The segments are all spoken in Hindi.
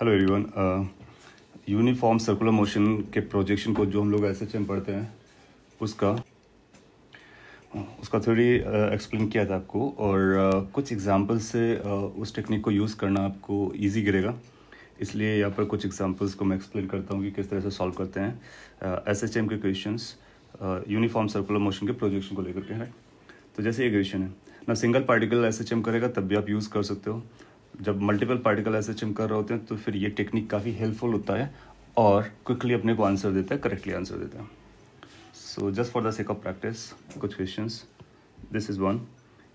Hello everyone uniform circular motion के प्रोजेक्शन को जो हम लोग एस एच एम पढ़ते हैं उसका उसका थोड़ी एक्सप्लेन uh, किया था आपको और uh, कुछ एग्जांपल्स से uh, उस टेक्निक को यूज़ करना आपको इजी गिरेगा इसलिए यहाँ पर कुछ एग्जांपल्स को मैं एक्सप्लेन करता हूँ कि किस तरह से सॉल्व करते हैं एस एच एम के क्वेश्चन यूनिफॉर्म सर्कुलर मोशन के प्रोजेक्शन को लेकर के राइट तो जैसे ये क्वेश्चन है ना single particle S H M करेगा तब भी आप यूज़ कर सकते हो जब मल्टीपल पार्टिकल ऐसे चिमकर रहे होते हैं तो फिर ये टेक्निक काफ़ी हेल्पफुल होता है और क्विकली अपने को आंसर देता है करेक्टली आंसर देता है so just for the sake of practice कुछ क्वेश्चन दिस इज़ वन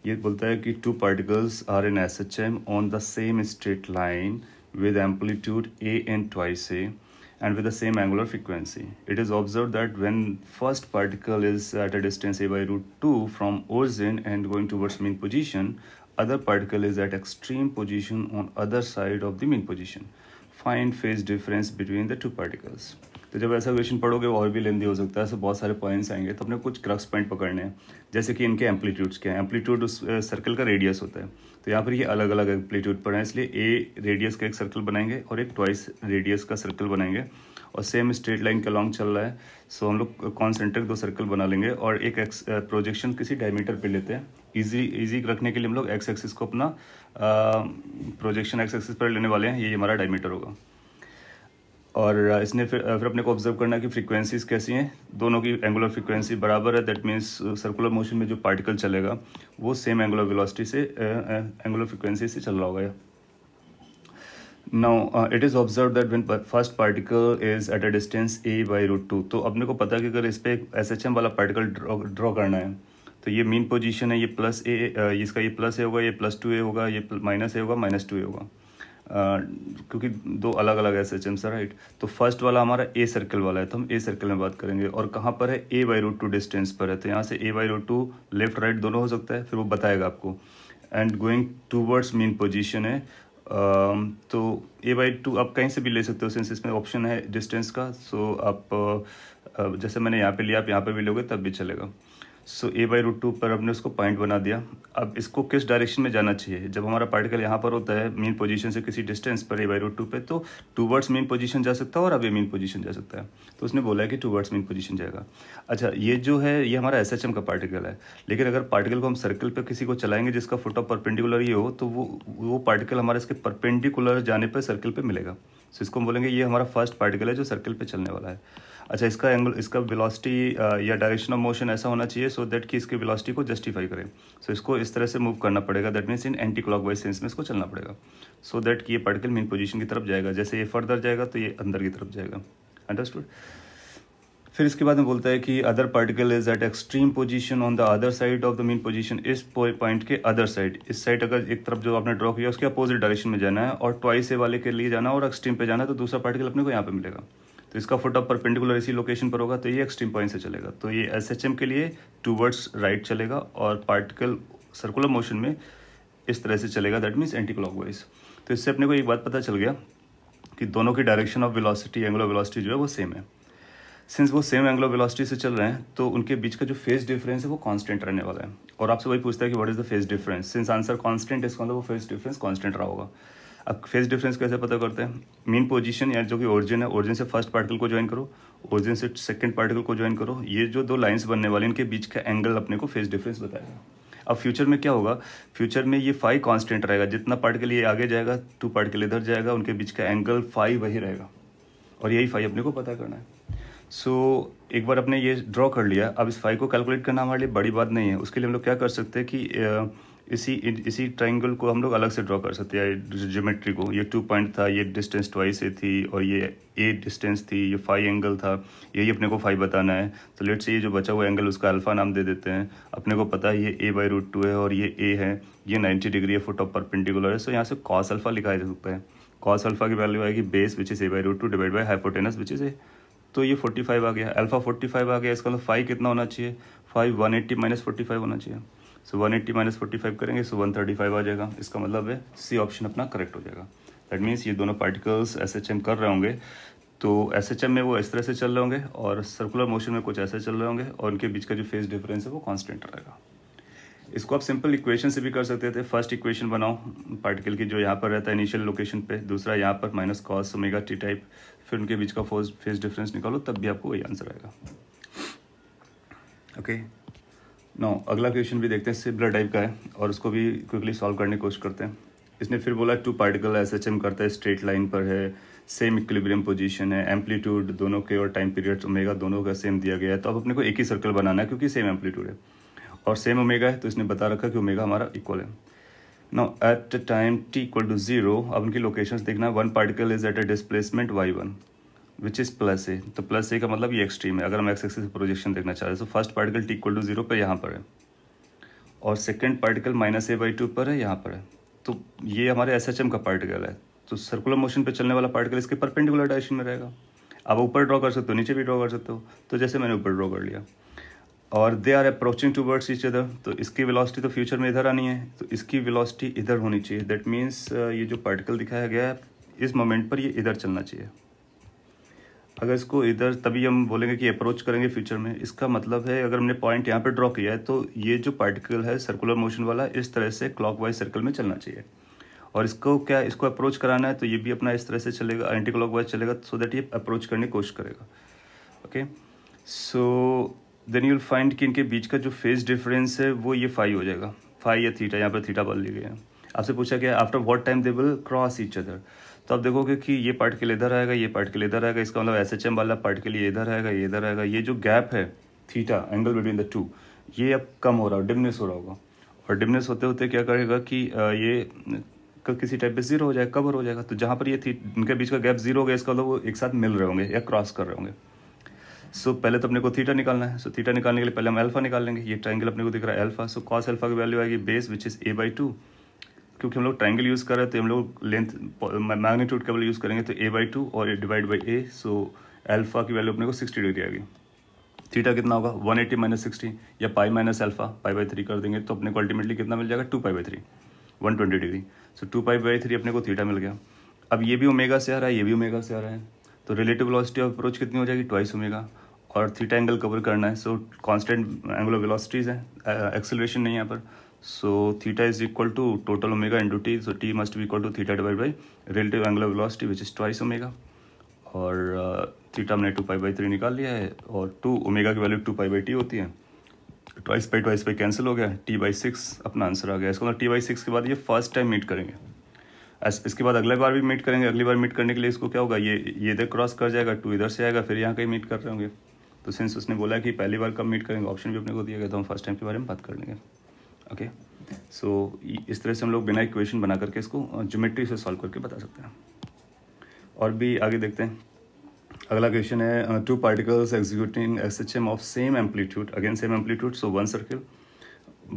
ये बोलता है कि two particles are in S H M on the same straight line with amplitude A and twice A and with the same angular frequency. It is observed that when first particle is at a distance a by root 2 from origin and going towards mean position, other particle is at extreme position on other side of the mean position. Find phase difference between the two particles. तो जब ऐसा क्वेश्चन पढ़ोगे और भी लेंदी हो सकता है ऐसे बहुत सारे पॉइंट्स आएंगे तो अपने कुछ क्रक्स पॉइंट पकड़ने हैं जैसे कि इनके एम्पलीट्यूड्स क्या हैं एम्पलीट्यूड उस सर्कल का रेडियस होता है तो यहाँ पर ये अलग अलग एम्पलीट्यूड पर हैं इसलिए ए रेडियस का एक सर्कल बनाएंगे और एक ट्वाइस रेडियस का सर्कल बनाएंगे और सेम स्ट्रेट लाइन के लॉन्ग चल रहा है सो हम लोग कॉन्सेंट्रेट दो सर्कल बना लेंगे और एक एक्स प्रोजेक्शन किसी डायमीटर पे लेते हैं इजी इजी रखने के लिए हम लोग एक्स एक्सिस को अपना प्रोजेक्शन एक्स एक्सिस पर लेने वाले हैं ये हमारा डायमीटर होगा और इसने फिर फिर अपने को ऑब्जर्व करना कि फ्रीक्वेंसीज कैसी हैं दोनों की एंगुलर फ्रीक्वेंसी बराबर है दैट मीन्स सर्कुलर मोशन में जो पार्टिकल चलेगा वो सेम एंगुलर वेलोसिटी से एंगुलर फ्रीक्वेंसी से चल रहा होगा now it is observe that when first particle is at a distance A by root two तो अपने को पता है कि अगर इस पर एस एच एम वाला पार्टिकल ड्रॉ करना है तो ये मेन पोजिशन है ये प्लस ए इसका ये प्लस ए होगा ये प्लस टू ए होगा ये माइनस ए होगा माइनस टू ए होगा क्योंकि दो अलग अलग एस एच एम्स राइट तो फर्स्ट वाला हमारा ए सर्कल वाला है तो हम ए सर्कल में बात करेंगे और कहाँ पर है A by root two distance पर है तो यहाँ से A by root two left right दोनों हो सकता है फिर वो बताएगा आपको and going towards mean position है तो ए बाई टू आप कहीं से भी ले सकते हो सेंस इसमें ऑप्शन है डिस्टेंस का सो आप जैसे मैंने यहाँ पे लिया आप यहाँ पे भी लोगे तब भी चलेगा so A by root two पर हमने उसको पॉइंट बना दिया अब इसको किस डायरेक्शन में जाना चाहिए जब हमारा पार्टिकल यहाँ पर होता है मेन पोजीशन से किसी डिस्टेंस पर ए बाई रूट टू पर तो टू वर्ड्स मेन पोजीशन जा सकता है और अब ये मेन पोजीशन जा सकता है तो उसने बोला है कि टू वर्ड्स मेन पोजीशन जाएगा अच्छा ये जो है ये हमारा एस एच एम का पार्टिकल है लेकिन अगर पार्टिकल को हम सर्कल पर किसी को चलाएंगे जिसका फुट ऑफ परपेंडिकुलर ये हो तो वो वो पार्टिकल हमारे इसके परपेंडिकुलर जाने पर सर्कल पर मिलेगा सो इसको हम बोलेंगे ये हमारा फर्स्ट पार्टिकल है जो सर्कल पर चलने वाला है अच्छा इसका एंगल इसका वेलोसिटी uh, या डायरेक्शन ऑफ मोशन ऐसा होना चाहिए सो so दैट कि इसकी वेलोसिटी को जस्टिफाई करें सो so इसको इस तरह से मूव करना पड़ेगा that means in anti clock wise sense में इसको चलना पड़ेगा सो so दैट कि ये पार्टिकल मेन पोजिशन की तरफ जाएगा जैसे ये फर्दर जाएगा तो ये अंदर की तरफ जाएगा अंडरस्टूड फिर इसके बाद में बोलता है कि other particle is at extreme position on the other side of the mean position इस पॉइंट के अदर साइड इस साइड अगर एक तरफ जो आपने ड्रॉ किया उसके अपोजिट डायरेक्शन में जाना है और ट्वाइस ए वाले के लिए जाना है और एक्सट्रीम पे जाना है तो दूसरा पार्टिकल अपने को यहाँ पे मिलेगा तो इसका फुट ऑफ परपेंडिकुलर इसी लोकेशन पर होगा तो ये एक्सट्रीम पॉइंट से चलेगा तो ये एस एच एम के लिए टूवर्ड्स राइट चलेगा और पार्टिकल सर्कुलर मोशन में इस तरह से चलेगा दैट मीन्स एंटी वाइज तो इससे अपने को एक बात पता चल गया कि दोनों की direction of velocity angular velocity जो है वो सेम है सिंस वो सेम एंगुलर वेलोसिटी से चल रहे हैं तो उनके बीच का जो फेस डिफरेंस है वो कॉन्स्टेंट रहने वाला है और आपसे वही पूछता है कि what is the phase difference since answer constant इसका मतलब वो फेस डिफरेंस कॉन्स्टेंट रहा होगा अब फेज डिफरेंस कैसे पता करते हैं मेन पोजीशन या जो कि ओरिजिन है ओरिजिन से फर्स्ट पार्टिकल को ज्वाइन करो ओरिजिन से सेकंड पार्टिकल को ज्वाइन करो ये जो दो लाइंस बनने वाले इनके बीच का एंगल अपने को फेज डिफरेंस बताएगा अब फ्यूचर में क्या होगा फ्यूचर में ये फाइव कॉन्स्टेंट रहेगा जितना पार्टिकल ये आगे जाएगा टू पार्टिकल इधर जाएगा उनके बीच का एंगल फाइव वही रहेगा और यही फाइव अपने को पता करना है सो so, एक बार अपने ये ड्रॉ कर लिया अब इस फाइव को कैलकुलेट करना हमारे लिए बड़ी बात नहीं है उसके लिए हम लोग क्या कर सकते हैं कि इसी इसी ट्राइंगल को हम लोग अलग से ड्रॉ कर सकते हैं ज्योमेट्री को ये टू पॉइंट था ये डिस्टेंस ट्वाइस से थी और ये ए डिस्टेंस थी ये फाइव एंगल था यही अपने को फाइव बताना है तो लेट्स ये जो बचा हुआ एंगल उसका अल्फ़ा नाम दे देते हैं अपने को पता है ये ए बाई रूट टू है और ये ए है ये नाइन्टी डिग्री है फुट ऑफ परपेंडिकुलर है सो यहाँ से कॉस अल्फ़ा लिखा जा सकता है कॉस अल्फ़ा की वैल्यू आएगी base which is A by root two divide by hypotenuse which is A तो ये फोर्टी फाइव आ गया अल्फ़ा फोर्टी फाइव आ गया इसका मतलब फाइव कितना होना चाहिए five one eighty minus forty five होना चाहिए so one eighty minus forty five करेंगे सो वन थर्टी फाइव आ जाएगा इसका मतलब है सी ऑप्शन अपना करेक्ट हो जाएगा दैट मीन्स ये दोनों पार्टिकल्स एस एच एम कर रहे होंगे तो एस एच एम में वो इस तरह से चल रहे होंगे और सर्कुलर मोशन में कुछ ऐसे चल रहे होंगे और उनके बीच का जो फेस डिफरेंस है वो कॉन्स्टेंट रहेगा इसको आप सिंपल इक्वेशन से भी कर सकते थे फर्स्ट इक्वेशन बनाओ पार्टिकल की जो यहाँ पर रहता है इनिशियल लोकेशन पे दूसरा यहाँ पर minus cos omega T type फिर उनके बीच का फोर्स फेस डिफरेंस निकालो तब भी आपको वही आंसर आएगा ओके okay. नो अगला क्वेश्चन भी देखते हैं सिमिलर टाइप का है और उसको भी क्विकली सॉल्व करने की कोशिश करते हैं इसने फिर बोला two particle S H M करता है स्ट्रेट लाइन पर है सेम इक्विलिब्रियम पोजीशन है एम्पलीट्यूड दोनों के और टाइम पीरियड ओमेगा दोनों का सेम दिया गया है तो अब अपने को एक ही सर्कल बनाना है क्योंकि सेम एम्पलीट्यूड है और सेम ओमेगा है तो इसने बता रखा कि ओमेगा हमारा इक्वल है no at time T equal to zero अब उनकी लोकेशन देखना one particle is at a displacement Y one which is plus A तो प्लस ए का मतलब ये एक्सट्रीम है अगर हम एक्स एक्सिस प्रोजेक्शन देखना चाह रहे हैं तो first particle T equal to zero पर यहाँ पर है और second particle minus A by two पर है यहाँ पर है तो ये हमारे एस एच एम का पार्टिकल है तो सर्कुलर मोशन पे चलने वाला पार्टिकल इसके परपेंडिकुलर डायरेक्शन में रहेगा आप ऊपर ड्रॉ कर सकते हो नीचे भी ड्रॉ कर सकते हो तो जैसे मैंने ऊपर ड्रॉ कर लिया और they are approaching towards each other तो इसकी वेलोसिटी तो फ्यूचर में इधर आनी है तो इसकी विलासिटी इधर होनी चाहिए दैट मीन्स ये जो पार्टिकल दिखाया गया है इस मोमेंट पर ये इधर चलना चाहिए अगर इसको इधर तभी हम बोलेंगे कि अप्रोच करेंगे फ्यूचर में इसका मतलब है अगर हमने पॉइंट यहाँ पे ड्रॉ किया है तो ये जो पार्टिकल है सर्कुलर मोशन वाला इस तरह से क्लॉक सर्कल में चलना चाहिए और इसको क्या इसको अप्रोच कराना है तो ये भी अपना इस तरह से चलेगा एंटी क्लॉक वाइज चलेगा सो दैट ये अप्रोच करने की कोशिश करेगा okay so then you'll find कि इनके बीच का जो फेज डिफरेंस है वो ये फाइव हो जाएगा फाइव या थीटा यहाँ पर थीटा बल ली गए आपसे पूछा गया after what time they will cross each other तो आप देखोगे कि ये पार्टिकल इधर आएगा ये पार्टिकल इधर आएगा इसका मतलब एस वाला पार्टिकल ये इधर आएगा ये इधर आएगा ये जो गैप है theta angle between the two ये अब कम हो रहा हो डिमनेस हो रहा होगा और डिमनेस होते होते क्या करेगा कि ये किसी टाइप पे जीरो हो जाएगा कवर हो जाएगा तो जहाँ पर ये थी उनके बीच का गैप जीरो हो गया इसका मतलब वो एक साथ मिल रहे होंगे या क्रॉस कर रहे होंगे सो so, पहले तो अपने को थीटा निकालना है सो so, थीटा निकालने के लिए पहले हम अल्फा निकाल लेंगे ये ट्राइंगल अपने को दिख रहा है अल्फा सो कॉस अल्फा की वैल्यू आएगी base which is A by two क्योंकि हम लोग ट्राइंगल यूज़ कर रहे हैं तो हम लोग लेंथ मैग्नीट्यूड केवल यूज़ करेंगे तो ए बाई टू और A divide by A so alpha की वैल्यू अपने को सिक्सटी डिग्री आ गई थीटा कितना होगा वन एटी माइनस सिक्सटी या pi minus alpha pi by three कर देंगे तो अपने को अल्टीमेटली कितना मिल जाएगा two pi by three one twenty degree so two pi by three अपने को थीटा मिल गया अब ये भी ओमेगा से आ रहा है ये भी ओमेगा से आ रहा है तो रिलेटिव वेलोसिटी ऑफ अप्रोच कितनी हो जाएगी ट्वाइस ओमेगा और थीटा एंगल कवर करना है सो कॉन्स्टेंट एंगुलर वेलोसिटीज़ हैं एक्सेलरेशन नहीं है यहाँ पर So theta is equal to total omega into t. So t must be equal to theta divided by relative angular velocity which is twice omega. और थीटा uh, हमने टू पाई बाई थ्री निकाल लिया है और टू ओमेगा की value two pi by T होती है twice by twice by cancel हो गया टी बाई सिक्स अपना आंसर आ गया इसको मतलब टी बाई सिक्स के बाद ये फर्स्ट टाइम मीट करेंगे इसके बाद अगले बार भी मीट करेंगे अगली बार मीट करने के लिए इसको क्या होगा ये ये इधर क्रॉस कर जाएगा टू इधर से आएगा फिर यहाँ कहीं मीट कर रहे होंगे तो सिंस उसने बोला कि पहली बार कब मीट करेंगे ऑप्शन भी अपने को दिया गया तो हम फर्स्ट टाइम के बारे में बात कर लेंगे ओके सो इस तरह से हम लोग बिना इक्वेशन बना करके इसको ज्योमेट्री से सॉल्व करके बता सकते हैं और भी आगे देखते हैं अगला क्वेश्चन है two particles executing S H M of same amplitude again same amplitude so one circle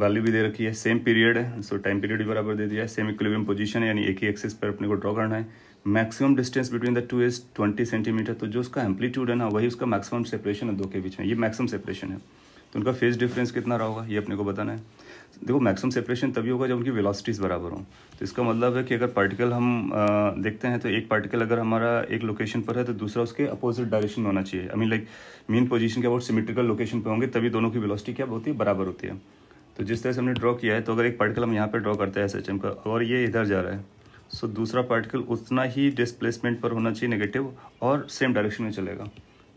value भी दे रखी है सेम पीरियड है सो टाइम पीरियड भी बराबर दे दिया है सेम इक्विलिब्रियम पोजीशन है यानी एक ही एक्सिस पर अपने को ड्रॉ करना है maximum distance between the two is twenty centimetre तो जो उसका एम्पलीट्यूड है ना वही उसका मैक्सिमम सेपरेशन है दो के बीच में ये मैक्सिमम सेपरेशन है तो उनका फेस डिफरेंस कितना रहा होगा ये अपने को बताना है देखो मैक्सिमम सेपरेशन तभी होगा जब उनकी वेलोसिटीज़ बराबर हों तो इसका मतलब है कि अगर पार्टिकल हम आ, देखते हैं तो एक पार्टिकल अगर हमारा एक लोकेशन पर है तो दूसरा उसके अपोजिट डायरेक्शन में होना चाहिए I mean like mean position के अबाउट सिमेट्रिकल लोकेशन पर होंगे तभी दोनों की वेलोसिटी क्या होती है बराबर होती है तो जिस तरह से हमने ड्रॉ किया है तो अगर एक पार्टिकल हम यहाँ पर ड्रॉ करते हैं एस का और ये इधर जा रहा है सो दूसरा पार्टिकल उतना ही डिस्प्लेसमेंट पर होना चाहिए नेगेटिव और सेम डायरेक्शन में चलेगा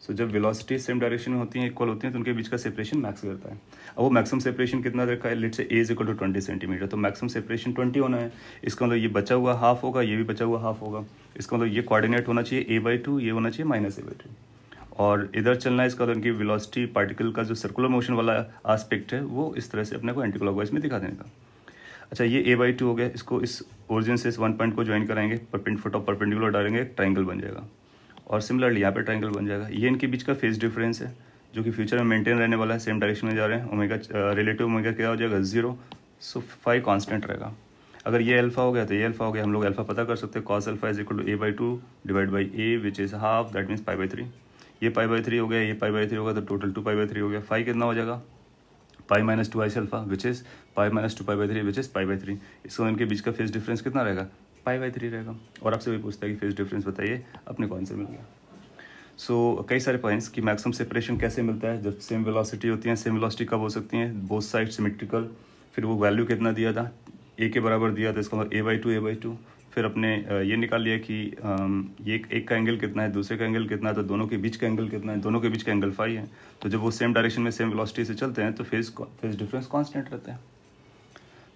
सो जब वेलोसिटी सेम डायरेक्शन में होती हैं इक्वल होती हैं तो उनके बीच का सेपरेशन मैक्स करता है अब वो मैक्सिमम सेपरेशन कितना रखा है let say A is equal to twenty centimetre तो मैक्सिमम सेपरेशन ट्वेंटी होना है इसका मतलब ये बचा हुआ हाफ होगा ये भी बचा हुआ हाफ होगा इसका मतलब ये कॉर्डिनेट होना चाहिए ए बाई टू ये होना चाहिए माइनस ए बाई टू और इधर चलना है इसका तो इनकी वेलोसिटी पार्टिकल का जो सर्कुलर मोशन वाला आस्पेक्ट है वो इस तरह से अपने को एंटी क्लॉकवाइज में दिखा देने का अच्छा ये ए बाई टू हो गया इसको इस ओरिजिन से इस वन पॉइंट को ज्वाइन कराएंगे परपेंट फुट ऑफ परपेंडिकुलर डालेंगे ट्राइंगल बन जाएगा और सिमिलरली यहाँ पे ट्रायंगल बन जाएगा ये इनके बीच का फेस डिफरेंस है जो कि फ्यूचर में मेंटेन रहने वाला है सेम डायरेक्शन में जा रहे हैं ओमेगा रिलेटिव ओमेगा क्या हो जाएगा जीरो सो फाइव कॉन्स्टेंट रहेगा अगर ये अल्फा हो गया तो ये अल्फा हो गया हम लोग अल्फा पता कर सकते हैं cos alpha is equal to A by two divide by A which is half that means five by three ये पाई बाई थ्री हो गया ये पाई बाई थ्री होगा तो total two pi by three हो गया फाइव तो कितना हो जाएगा pi minus two I alpha which is pi minus two pi by three which is pi by three इसको इनके बीच का फेस डिफरेंस कितना रहेगा पाई बाई थ्री रहेगा और आपसे वही पूछता है कि फेज डिफरेंस बताइए अपने को आंसर मिल गया सो so, कई सारे पॉइंट्स कि मैक्सिमम सेपरेशन कैसे मिलता है जब सेम वेलोसिटी होती है सेम वेलोसिटी कब हो सकती है बोथ साइड सिमेट्रिकल फिर वो वैल्यू कितना दिया था ए के बराबर दिया था इसका मतलब A by two A by two फिर अपने ये निकाल लिया कि ये एक का एंगल कितना है दूसरे का एंगल कितना है तो दोनों के बीच का एंगल कितना है दोनों के बीच का एंगल फाई है तो जब वो सेम डायरेक्शन में सेम वेलोसिटी से चलते हैं तो फेज फेज डिफरेंस कॉन्स्टेंट रहता है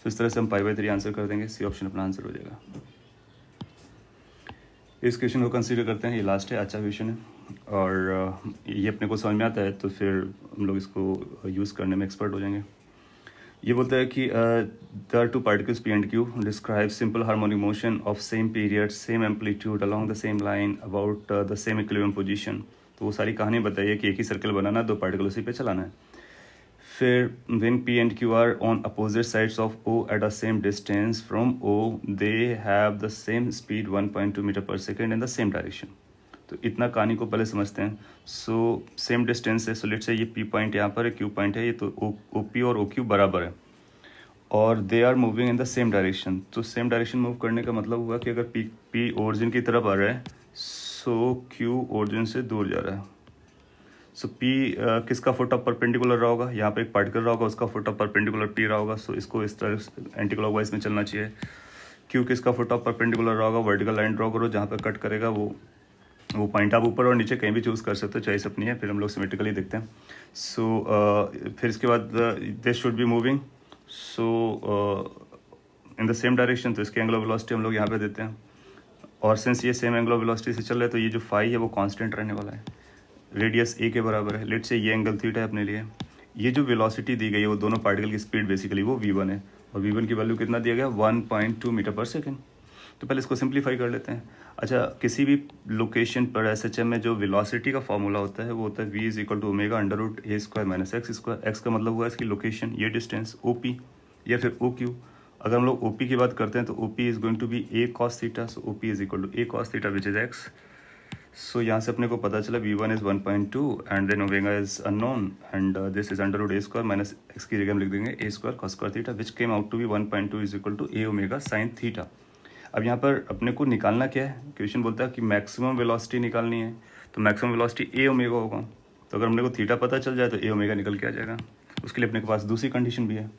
तो इस तरह से हम पाई बाई थ्री आंसर कर देंगे सी ऑप्शन अपना आंसर हो जाएगा इस क्वेश्चन को कंसीडर करते हैं ये लास्ट है अच्छा क्वेश्चन है और ये अपने को समझ में आता है तो फिर हम लोग इसको यूज़ करने में एक्सपर्ट हो जाएंगे ये बोलता है कि the two particles P and Q describe simple harmonic motion of same period same amplitude along the same line about the same equilibrium position तो वो सारी कहानी बताइए कि एक ही सर्कल बनाना दो पार्टिकल उसी पर चलाना है फिर when P and Q are on opposite sides of O at the same distance from O they have the same speed one point two metre per second in the same direction तो इतना कहानी को पहले समझते हैं सो सेम डिस्टेंस है सो लेट से ये पी पॉइंट यहाँ पर है क्यू पॉइंट है ये तो ओ पी और ओ क्यू बराबर है और they are moving in the same direction तो सेम डायरेक्शन मूव करने का मतलब हुआ कि अगर पी पी ओरिजिन की तरफ आ रहा है सो क्यू ओरिजिन से दूर जा रहा है सो so, पी uh, किसका फुट ऑफ परपेंडिकुलर रहा होगा यहाँ पे एक पार्टिकल रहा होगा उसका फुट ऑफ परपेंडिकुलर पी रहा होगा सो so, इसको इस तरह एंटी वाइज में चलना चाहिए क्यों किसका फुट ऑफ परपेंडिकुलर रहा होगा वर्टिकल लाइन ड्रॉ करो जहाँ पर कट करेगा वो वो पॉइंट आप ऊपर और नीचे कहीं भी चूज़ कर सकते हो चॉइस अपनी है फिर हम लोग सिमेट्रिकली देखते हैं सो so, uh, फिर इसके बाद this should be moving so in the same direction तो इसके एंगल ऑफ वेलोसिटी हम लोग यहाँ पे देते हैं और सिंस ये सेम एंगल ऑफ वेलोसिटी से चल रहा है तो ये जो फाइव है वो कांस्टेंट रहने वाला है रेडियस ए के बराबर है लेट से ये एंगल थीटा है अपने लिए ये जो वेलोसिटी दी गई है वो दोनों पार्टिकल की स्पीड बेसिकली वो वी वन है और वी वन की वैल्यू कितना दिया गया one point two metre per second तो पहले इसको सिंप्लीफाई कर लेते हैं अच्छा किसी भी लोकेशन पर एस एच एम में जो वेलोसिटी का फॉर्मूला होता है वो होता है V is equal to omega under root A square minus X square X का मतलब हुआ इसकी लोकेशन ये डिस्टेंस ओ पी या फिर ओ क्यू अगर हम लोग ओ पी की बात करते हैं तो O P is going to be A cos theta so O P is equal to A cos theta which is X so so, यहाँ से अपने को पता चला V one is one point two and then omega is unknown and this is under root A square minus X की जगह हम लिख देंगे A square cos square theta which came out to be one point to is equal to A omega sine theta अब यहाँ पर अपने को निकालना क्या है क्वेश्चन बोलता है कि मैक्सिमम वेलोसिटी निकालनी है तो मैक्सिमम वेलोसिटी ए ओमेगा होगा तो अगर हमने को थीटा पता चल जाए तो ए ओमेगा निकल के आ जाएगा उसके लिए अपने के पास दूसरी कंडीशन भी है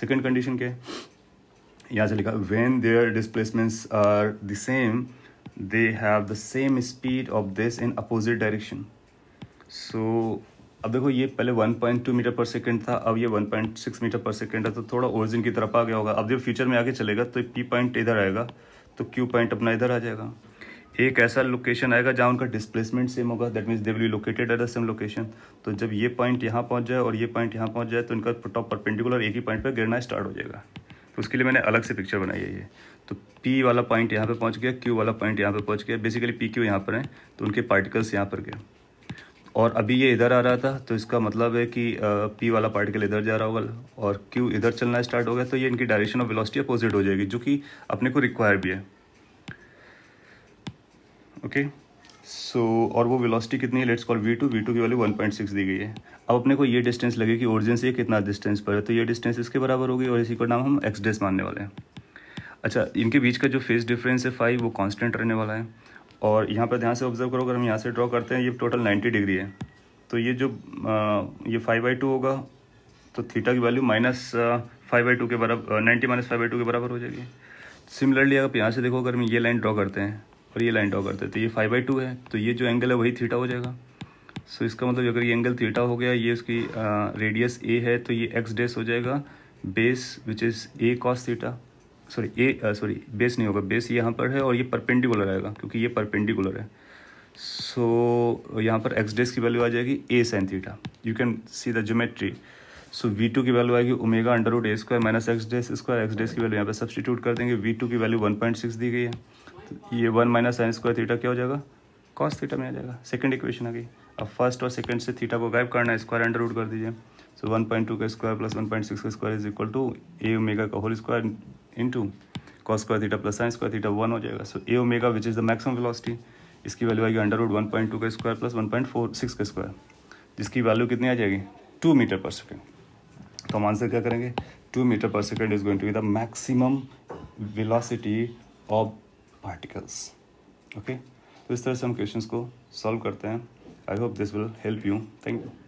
सेकेंड कंडीशन क्या है यहाँ से लिखा when their displacements are the same they have the same speed of this in opposite direction so अब देखो ये पहले 1.2 मीटर पर सेकंड था अब ये 1.6 मीटर पर सेकंड है तो थोड़ा ओरिजिन की तरफ आ गया होगा अब जब फ्यूचर में आगे चलेगा तो पी पॉइंट इधर आएगा तो क्यू पॉइंट अपना इधर आ जाएगा एक ऐसा लोकेशन आएगा जहाँ उनका डिस्प्लेसमेंट सेम होगा that means they will located at the same location तो जब ये पॉइंट यहाँ पहुँच जाए और ये पॉइंट यहाँ पहुँच जाए तो इनका टॉप परपेंडिकुलर एक ही पॉइंट पर गिरना स्टार्ट हो जाएगा तो उसके लिए मैंने अलग से पिक्चर बनाई है ये तो पी वाला पॉइंट यहाँ पे पहुँच गया क्यू वाला पॉइंट यहाँ पे पहुँच गया बेसिकली पी क्यू यहाँ पर हैं तो उनके पार्टिकल्स यहाँ पर गए और अभी ये इधर आ रहा था तो इसका मतलब है कि पी वाला पार्टिकल इधर जा रहा होगा और क्यू इधर चलना स्टार्ट हो गया तो ये इनकी डायरेक्शन ऑफ वेलोसिटी अपोजिट हो जाएगी जो कि अपने को रिक्वायर भी है ओके सो so, और वो वेलोसिटी कितनी है let's call V two V two की वाली वन पॉइंट सिक्स दी गई है अब अपने को ये डिस्टेंस लगे कि ओरिजिन से कितना डिस्टेंस पर है तो ये डिस्टेंस इसके बराबर होगी और इसी को नाम हम एक्स डेस मानने वाले हैं अच्छा इनके बीच का जो फेस डिफरेंस है फाइव वो कांस्टेंट रहने वाला है और यहाँ पर ध्यान से ऑब्जर्व करो अगर हम यहाँ से ड्रॉ करते हैं ये टोटल नाइन्टी डिग्री है तो ये जो आ, ये फाइव बाई टू होगा तो थीटा की value minus five by two के बराबर ninety minus five by two के बराबर हो जाएगी सिमिलरली अगर यहाँ से देखो अगर हम ये लाइन ड्रॉ करते हैं और ये लाइन ड्रॉ करते हैं तो ये फाइव बाई टू है तो ये जो एंगल है वही थीटा हो जाएगा सो इसका मतलब अगर ये एंगल थीटा हो गया ये उसकी रेडियस ए है तो ये एक्स डेस हो जाएगा base which is A cos theta sorry A sorry base नहीं होगा बेस यहाँ पर है और ये परपेंडिकुलर आएगा क्योंकि ये परपेंडिकुलर है सो so, यहाँ पर एक्स डेस की वैल्यू आ जाएगी A sine theta you can see the geometry so V two की वैल्यू आएगी omega under root A square minus X dash square X dash की वैल्यू यहाँ पर सब्सटीट्यूट कर देंगे वी टू की वैल्यू वन पॉइंट सिक्स दी गई है तो ये one minus sine square theta क्या हो जाएगा कॉस थीटा में आ जाएगा सेकेंड इक्वेशन आ गई अब फर्स्ट और सेकेंड से थीटा को गाइव करना है स्क्वायर अंडर रूट कर दीजिए सो वन पॉइंट टू का square plus one point six का square is equal to A omega का whole square into cos square theta plus sine square theta one हो जाएगा so A omega which is the maximum velocity इसकी वैल्यू आएगी under root one point two का square plus one point four six का स्क्वायर जिसकी वैल्यू कितनी आ जाएगी टू मीटर पर सेकेंड तो हम आंसर क्या करेंगे two metre per second is going to be the maximum velocity of particles okay तो इस तरह से हम क्वेश्चन को सॉल्व करते हैं I hope this will help you thank you